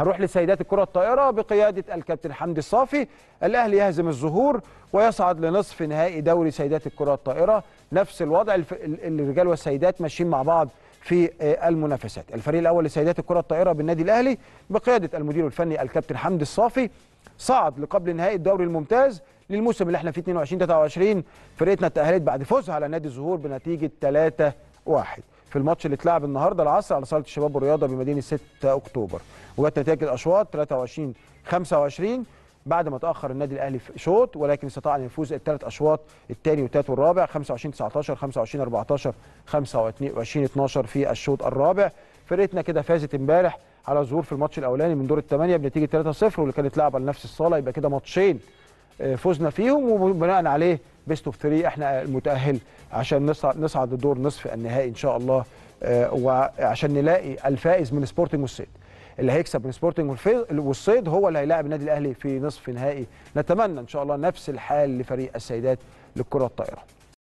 هنروح لسيدات الكرة الطائرة بقيادة الكابتن حمدي الصافي الأهلي يهزم الظهور ويصعد لنصف نهائي دوري سيدات الكرة الطائرة نفس الوضع الرجال والسيدات ماشيين مع بعض في آه، المنافسات الفريق الأول لسيدات الكرة الطائرة بالنادي الأهلي بقيادة المدير الفني الكابتن حمدي الصافي صعد لقبل نهائي الدوري الممتاز للموسم اللي احنا فيه 22 23 فرقتنا تأهلت بعد فوزها على نادي الزهور بنتيجة 3 1 في الماتش اللي اتلعب النهارده العصر على صاله الشباب والرياضه بمدينه 6 اكتوبر وجت نتائج الاشواط 23 25 بعد ما تاخر النادي الاهلي في شوط ولكن استطاع ان يفوز الثلاث اشواط الثاني والثالث والرابع 25 19 25 14 25 12 في الشوط الرابع فرقتنا كده فازت امبارح على ظهور في الماتش الاولاني من دور الثمانيه بنتيجه 3-0 واللي كانت لعبه لنفس الصاله يبقى كده ماتشين آه، فزنا فيهم وبناء عليه بيست اوف 3 احنا المتاهل عشان نصعد نصعد لدور نصف النهائي ان شاء الله آه، وعشان نلاقي الفائز من سبورتنج والصيد اللي هيكسب من سبورتنج والصيد هو اللي هيلاعب النادي الاهلي في نصف نهائي نتمنى ان شاء الله نفس الحال لفريق السيدات للكره الطائره